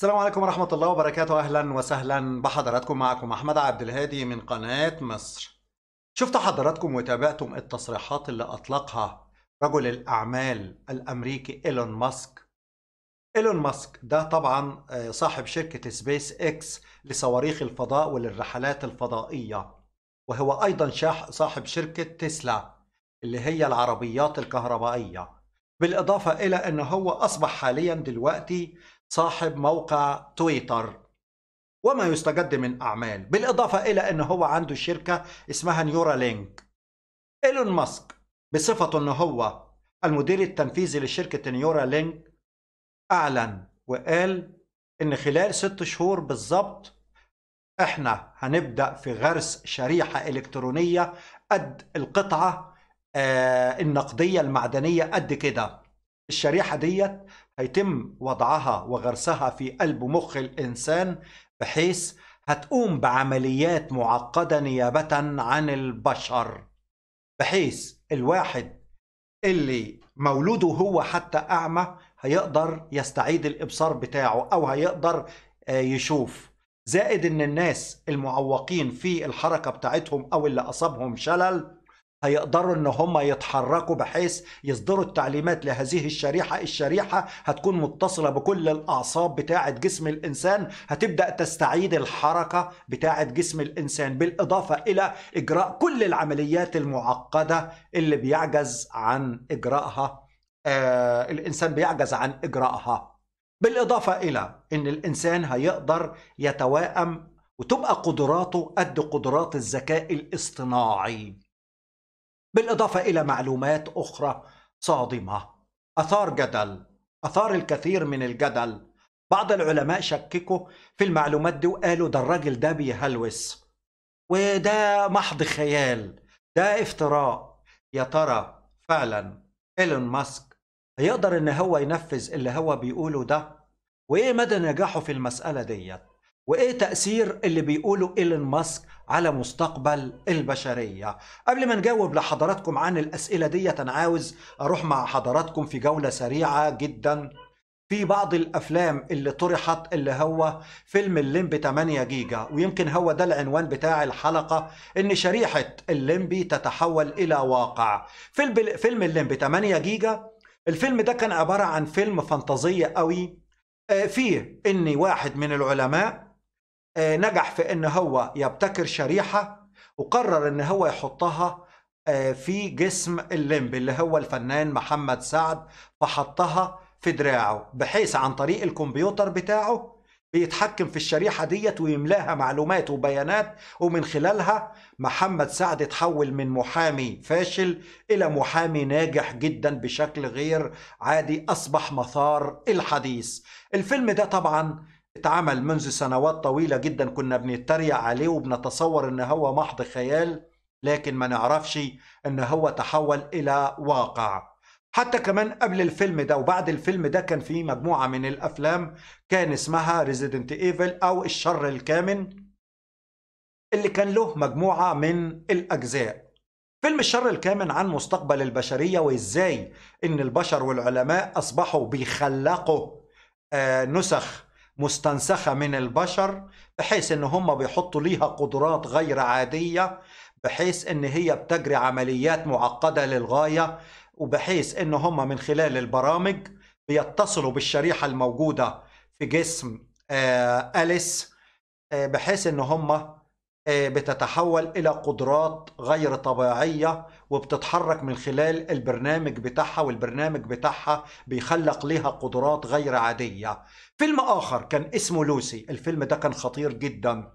السلام عليكم ورحمة الله وبركاته أهلا وسهلا بحضراتكم معكم أحمد عبد الهادي من قناة مصر شفت حضراتكم وتابعتم التصريحات اللي أطلقها رجل الأعمال الأمريكي إيلون ماسك إيلون ماسك ده طبعا آه، صاحب شركة سبيس إكس لصواريخ الفضاء وللرحلات الفضائية وهو أيضا صاحب شركة تسلا اللي هي العربيات الكهربائية بالإضافة إلى أنه هو أصبح حاليا دلوقتي صاحب موقع تويتر وما يستجد من أعمال بالإضافة إلى أنه هو عنده شركة اسمها نيورالينك إيلون ماسك بصفته أنه هو المدير التنفيذي لشركة نيورالينك أعلن وقال إن خلال ست شهور بالظبط إحنا هنبدأ في غرس شريحة إلكترونية قد القطعة آه، النقدية المعدنية قد كده الشريحة ديت هيتم وضعها وغرسها في قلب مخ الإنسان بحيث هتقوم بعمليات معقدة نيابة عن البشر بحيث الواحد اللي مولوده هو حتى أعمى هيقدر يستعيد الإبصار بتاعه أو هيقدر آه، يشوف زائد ان الناس المعوقين في الحركة بتاعتهم أو اللي أصابهم شلل هيقدروا ان هم يتحركوا بحيث يصدروا التعليمات لهذه الشريحه الشريحه هتكون متصله بكل الاعصاب بتاعه جسم الانسان هتبدا تستعيد الحركه بتاعه جسم الانسان بالاضافه الى اجراء كل العمليات المعقده اللي بيعجز عن اجراءها آه الانسان بيعجز عن اجراءها بالاضافه الى ان الانسان هيقدر يتوائم وتبقى قدراته قد قدرات الذكاء الاصطناعي بالإضافة إلى معلومات أخرى صادمة أثار جدل أثار الكثير من الجدل بعض العلماء شككوا في المعلومات دي وقالوا ده الراجل ده بيهلوس وده محض خيال ده افتراء يا ترى فعلا ايلون ماسك هيقدر ان هو ينفذ اللي هو بيقوله ده وايه مدى نجاحه في المسألة ديت وايه تاثير اللي بيقوله ايلون ماسك على مستقبل البشريه قبل ما نجاوب لحضراتكم عن الاسئله دي انا عاوز اروح مع حضراتكم في جوله سريعه جدا في بعض الافلام اللي طرحت اللي هو فيلم الليمبي 8 جيجا ويمكن هو ده العنوان بتاع الحلقه ان شريحه الليمبي تتحول الى واقع فيلم فيلم 8 جيجا الفيلم ده كان عباره عن فيلم فانتازيه قوي آه، فيه ان واحد من العلماء آه، نجح في ان هو يبتكر شريحه وقرر ان هو يحطها آه، في جسم الليمب اللي هو الفنان محمد سعد فحطها في دراعه بحيث عن طريق الكمبيوتر بتاعه بيتحكم في الشريحه ديت ويملاها معلومات وبيانات ومن خلالها محمد سعد اتحول من محامي فاشل الى محامي ناجح جدا بشكل غير عادي اصبح مثار الحديث الفيلم ده طبعا اتعمل منذ سنوات طويلة جدا كنا بنتريق عليه وبنتصور ان هو محض خيال لكن ما نعرفش ان هو تحول الى واقع حتى كمان قبل الفيلم ده وبعد الفيلم ده كان في مجموعة من الافلام كان اسمها ريزيدنت ايفل او الشر الكامن اللي كان له مجموعة من الاجزاء فيلم الشر الكامن عن مستقبل البشرية وازاي ان البشر والعلماء اصبحوا بيخلقوا آه، نسخ مستنسخة من البشر بحيث ان هم بيحطوا ليها قدرات غير عادية بحيث ان هي بتجري عمليات معقدة للغاية وبحيث ان هم من خلال البرامج بيتصلوا بالشريحة الموجودة في جسم آه، أليس آه، بحيث ان هم آه، بتتحول الى قدرات غير طبيعيه وبتتحرك من خلال البرنامج بتاعها والبرنامج بتاعها بيخلق لها قدرات غير عادية فيلم آخر كان اسمه لوسي الفيلم ده كان خطير جدا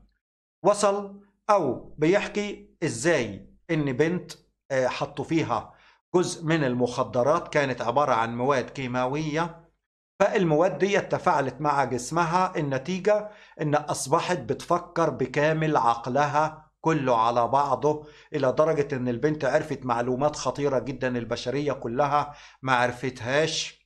وصل أو بيحكي إزاي إن بنت آه، حطوا فيها جزء من المخدرات كانت عبارة عن مواد كيماوية فالمواد دي تفاعلت مع جسمها النتيجة إن أصبحت بتفكر بكامل عقلها كله على بعضه الى درجة ان البنت عرفت معلومات خطيرة جدا البشرية كلها ما عرفتهاش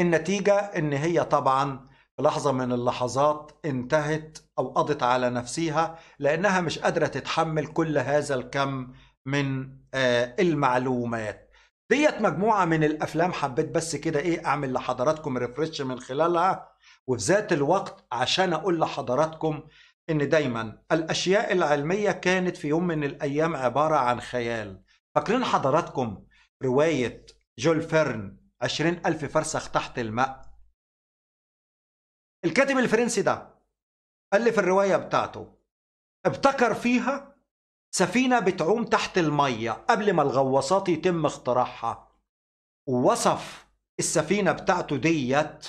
النتيجة ان هي طبعا في لحظة من اللحظات انتهت او قضت على نفسها لانها مش قادرة تتحمل كل هذا الكم من آه، المعلومات ديت مجموعة من الافلام حبيت بس كده ايه اعمل لحضراتكم ريفرش من خلالها وفي ذات الوقت عشان اقول لحضراتكم إن دايما الأشياء العلمية كانت في يوم من الأيام عبارة عن خيال فاكرين حضراتكم رواية جول فيرن عشرين ألف فرسخ تحت الماء الكاتب الفرنسي ده ألف الرواية بتاعته ابتكر فيها سفينة بتعوم تحت المية قبل ما الغواصات يتم اختراعها ووصف السفينة بتاعته ديت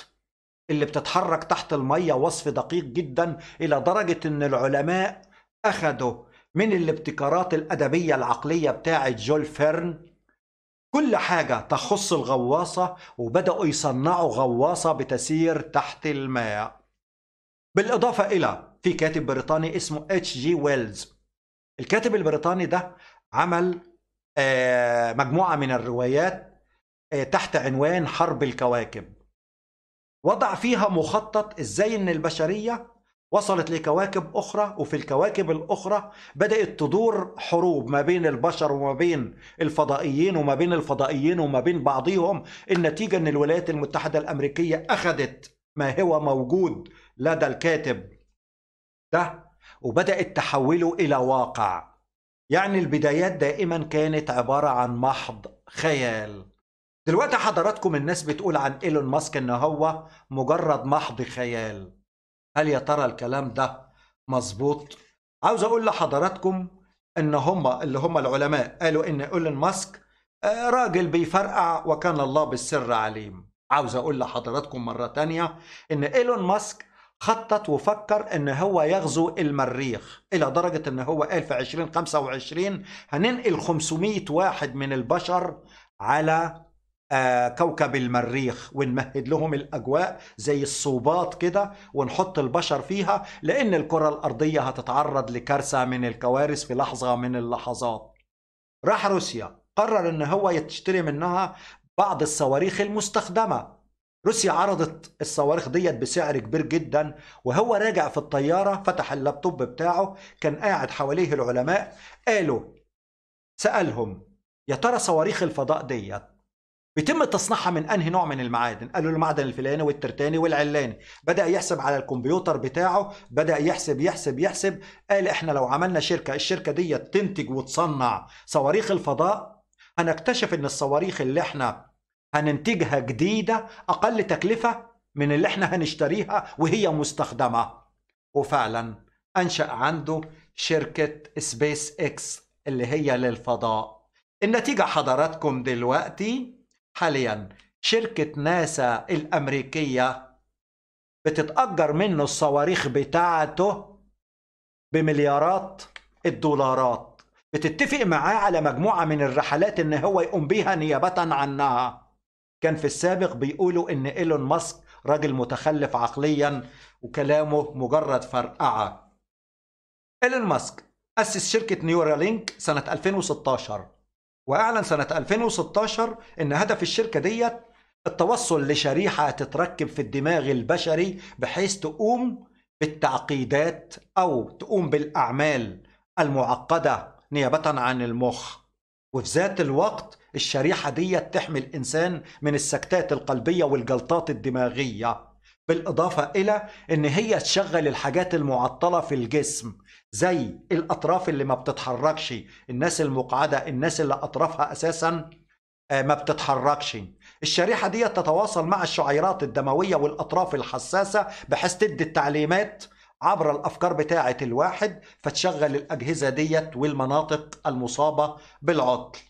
اللي بتتحرك تحت المية وصف دقيق جدا إلى درجة إن العلماء أخدوا من الابتكارات الأدبية العقلية بتاعة جول فيرن كل حاجة تخص الغواصة وبدأوا يصنعوا غواصة بتسير تحت الماء بالإضافة إلى في كاتب بريطاني اسمه اتش جي ويلز الكاتب البريطاني ده عمل آه، مجموعة من الروايات آه، تحت عنوان حرب الكواكب وضع فيها مخطط ازاي ان البشريه وصلت لكواكب اخرى وفي الكواكب الاخرى بدات تدور حروب ما بين البشر وما بين الفضائيين وما بين الفضائيين وما بين بعضهم النتيجه ان الولايات المتحده الامريكيه اخذت ما هو موجود لدى الكاتب ده وبدات تحوله الى واقع يعني البدايات دائما كانت عباره عن محض خيال دلوقتي حضراتكم الناس بتقول عن ايلون ماسك ان هو مجرد محض خيال هل يا ترى الكلام ده مظبوط عاوز اقول لحضراتكم ان هم اللي هم العلماء قالوا ان ايلون ماسك آه، راجل بيفرقع وكان الله بالسر عليم عاوز اقول لحضراتكم مره تانية ان ايلون ماسك خطط وفكر ان هو يغزو المريخ الى درجه ان هو قال في 2025 هننقل 500 واحد من البشر على آه، كوكب المريخ ونمهد لهم الأجواء زي الصوبات كده ونحط البشر فيها لأن الكرة الأرضية هتتعرض لكارثة من الكوارث في لحظة من اللحظات راح روسيا قرر ان هو يشتري منها بعض الصواريخ المستخدمة روسيا عرضت الصواريخ ديت بسعر كبير جدا وهو راجع في الطيارة فتح اللابتوب بتاعه كان قاعد حواليه العلماء قالوا سألهم يا ترى صواريخ الفضاء ديت بيتم تصنيعها من انهي نوع من المعادن قالوا له الفلاني والترتاني والعلاني بدا يحسب على الكمبيوتر بتاعه بدا يحسب يحسب يحسب قال احنا لو عملنا شركه الشركه دي تنتج وتصنع صواريخ الفضاء هنكتشف ان الصواريخ اللي احنا هننتجها جديده اقل تكلفه من اللي احنا هنشتريها وهي مستخدمه وفعلا انشا عنده شركه سبيس اكس اللي هي للفضاء النتيجه حضراتكم دلوقتي حاليا شركة ناسا الأمريكية بتتأجر منه الصواريخ بتاعته بمليارات الدولارات بتتفق معاه على مجموعة من الرحلات إن هو يقوم بيها نيابة عنها كان في السابق بيقولوا إن إيلون ماسك راجل متخلف عقليا وكلامه مجرد فرقعة إيلون ماسك أسس شركة نيورالينك سنة 2016 واعلن سنه 2016 ان هدف الشركه ديت التوصل لشريحه تتركب في الدماغ البشري بحيث تقوم بالتعقيدات او تقوم بالاعمال المعقده نيابه عن المخ وفي ذات الوقت الشريحه ديت تحمي الانسان من السكتات القلبيه والجلطات الدماغيه بالاضافه الى ان هي تشغل الحاجات المعطله في الجسم زي الأطراف اللي ما بتتحركش الناس المقعدة الناس اللي أطرافها أساسا آه، ما بتتحركش الشريحة دي تتواصل مع الشعيرات الدموية والأطراف الحساسة بحيث تدي التعليمات عبر الأفكار بتاعة الواحد فتشغل الأجهزة ديت والمناطق المصابة بالعطل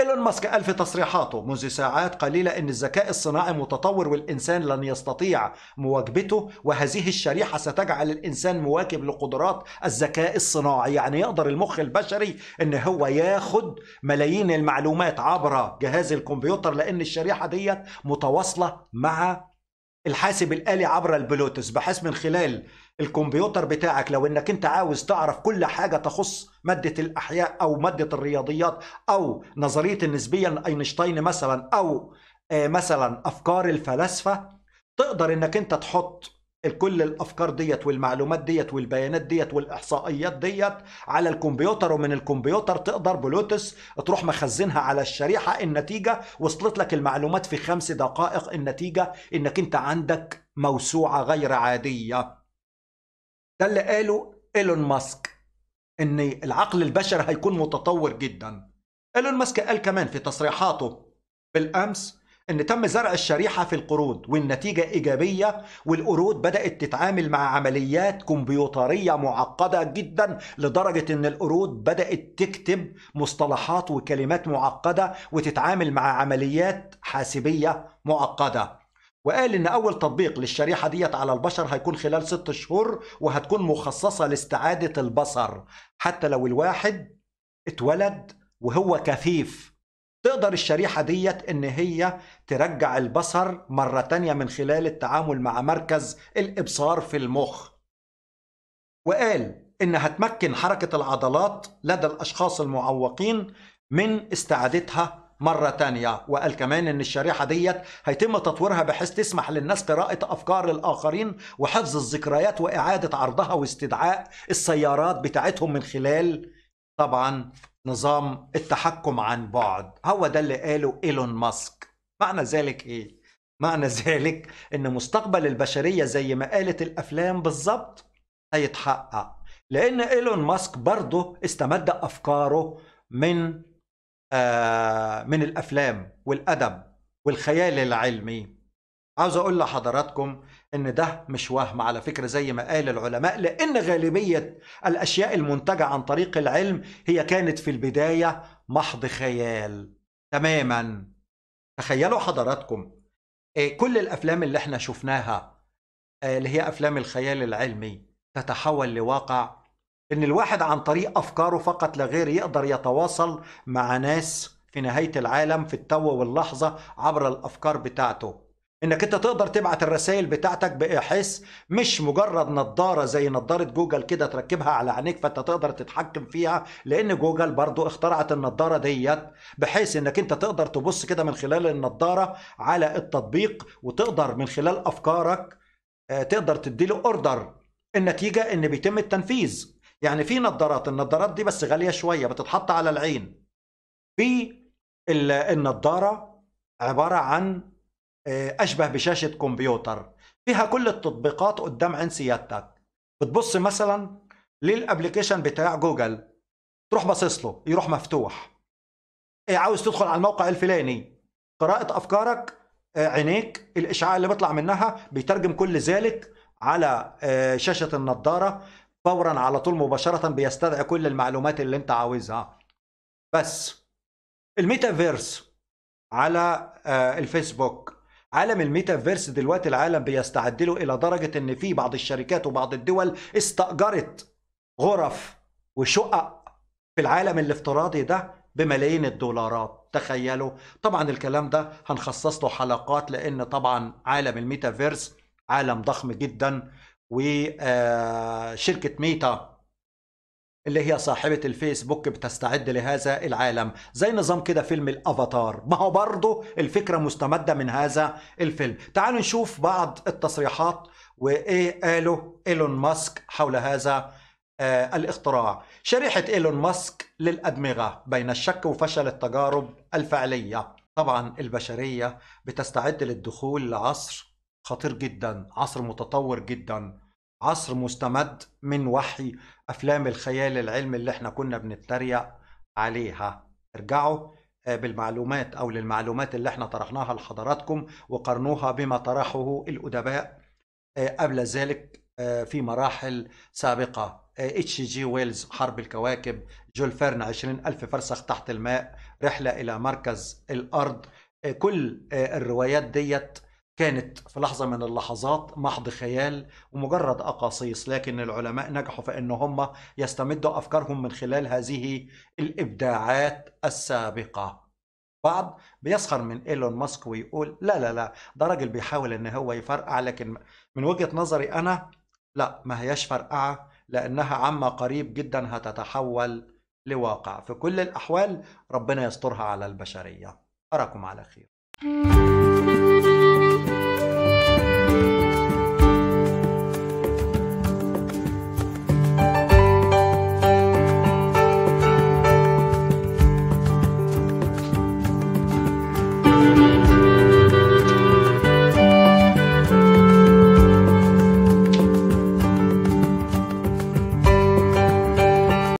إيلون ماسك ألف تصريحاته منذ ساعات قليلة أن الذكاء الصناعي متطور والإنسان لن يستطيع مواكبته وهذه الشريحة ستجعل الإنسان مواكب لقدرات الذكاء الصناعي يعني يقدر المخ البشري أن هو ياخد ملايين المعلومات عبر جهاز الكمبيوتر لأن الشريحة ديت متواصلة مع الحاسب الآلي عبر البلوتوث بحيث من خلال الكمبيوتر بتاعك لو انك انت عاوز تعرف كل حاجه تخص ماده الاحياء او ماده الرياضيات او نظريه النسبيه اينشتاين مثلا او آه، مثلا افكار الفلاسفه تقدر انك انت تحط كل الافكار ديت والمعلومات ديت والبيانات ديت والاحصائيات ديت على الكمبيوتر ومن الكمبيوتر تقدر بلوتس تروح مخزنها على الشريحه النتيجه وصلت لك المعلومات في خمس دقائق النتيجه انك انت عندك موسوعه غير عاديه ده اللي قاله ايلون ماسك ان العقل البشري هيكون متطور جدا ايلون ماسك قال كمان في تصريحاته بالامس ان تم زرع الشريحه في القرود والنتيجه ايجابيه والقرود بدات تتعامل مع عمليات كمبيوتريه معقده جدا لدرجه ان القرود بدات تكتب مصطلحات وكلمات معقده وتتعامل مع عمليات حاسبيه معقده وقال ان اول تطبيق للشريحه ديت على البشر هيكون خلال ست شهور وهتكون مخصصه لاستعاده البصر حتى لو الواحد اتولد وهو كفيف تقدر الشريحه ديت ان هي ترجع البصر مره تانيه من خلال التعامل مع مركز الابصار في المخ وقال ان هتمكن حركه العضلات لدى الاشخاص المعوقين من استعادتها مرة تانية وقال كمان ان الشريحة ديت هيتم تطويرها بحيث تسمح للناس قراءة افكار الاخرين وحفظ الذكريات واعادة عرضها واستدعاء السيارات بتاعتهم من خلال طبعا نظام التحكم عن بعد هو ده اللي قاله ايلون ماسك معنى ذلك ايه معنى ذلك ان مستقبل البشرية زي ما قالت الافلام بالظبط هيتحقق لان ايلون ماسك برضه استمد افكاره من آه، من الافلام والادب والخيال العلمي عاوز اقول لحضراتكم ان ده مش وهم على فكره زي ما قال العلماء لان غالبيه الاشياء المنتجه عن طريق العلم هي كانت في البدايه محض خيال تماما تخيلوا حضراتكم آه، كل الافلام اللي احنا شفناها آه، اللي هي افلام الخيال العلمي تتحول لواقع ان الواحد عن طريق افكاره فقط لا غير يقدر يتواصل مع ناس في نهايه العالم في التو واللحظه عبر الافكار بتاعته انك انت تقدر تبعت الرسائل بتاعتك بحيث مش مجرد نظاره زي نظاره جوجل كده تركبها على عينيك فانت تقدر تتحكم فيها لان جوجل برضو اخترعت النظاره ديت بحيث انك انت تقدر تبص كده من خلال النظاره على التطبيق وتقدر من خلال افكارك آه، تقدر تدي له اوردر النتيجه ان بيتم التنفيذ يعني في نظارات النظارات دي بس غاليه شويه بتتحط على العين في النظاره عباره عن آه، اشبه بشاشه كمبيوتر فيها كل التطبيقات قدام عين سيادتك بتبص مثلا للابلكيشن بتاع جوجل تروح باصص له يروح مفتوح آه، عاوز تدخل على الموقع الفلاني قراءه افكارك آه، عينيك الاشعاع اللي بيطلع منها بيترجم كل ذلك على شاشه النظاره فورا على طول مباشره بيستدعي كل المعلومات اللي انت عاوزها بس الميتافيرس على آه، الفيسبوك عالم الميتافيرس دلوقتي العالم بيستعد له الى درجه ان في بعض الشركات وبعض الدول استاجرت غرف وشقق في العالم الافتراضي ده بملايين الدولارات تخيلوا طبعا الكلام ده هنخصص له حلقات لان طبعا عالم الميتافيرس عالم ضخم جدا وشركة آه، ميتا اللي هي صاحبة الفيسبوك بتستعد لهذا العالم زي نظام كده فيلم الأفاتار ما هو برضه الفكرة مستمدة من هذا الفيلم تعالوا نشوف بعض التصريحات وإيه قالوا إيلون ماسك حول هذا آه، الاختراع شريحة إيلون ماسك للأدمغة بين الشك وفشل التجارب الفعلية طبعا البشرية بتستعد للدخول لعصر خطير جدا عصر متطور جدا عصر مستمد من وحي افلام الخيال العلمي اللي احنا كنا بنتريق عليها ارجعوا آه، بالمعلومات او للمعلومات اللي احنا طرحناها لحضراتكم وقارنوها بما طرحه الادباء آه، قبل ذلك آه، في مراحل سابقة اتش جي ويلز حرب الكواكب جول فيرن 20 ألف فرسخ تحت الماء رحلة إلى مركز الأرض كل الروايات ديت كانت في لحظة من اللحظات محض خيال ومجرد أقاصيص لكن العلماء نجحوا في أن هم يستمدوا أفكارهم من خلال هذه الإبداعات السابقة بعض بيسخر من إيلون ماسك ويقول لا لا لا ده راجل بيحاول أن هو يفرقع لكن من وجهة نظري أنا لا ما هياش فرقعة لأنها عما قريب جدا هتتحول لواقع في كل الأحوال ربنا يسترها على البشرية أراكم على خير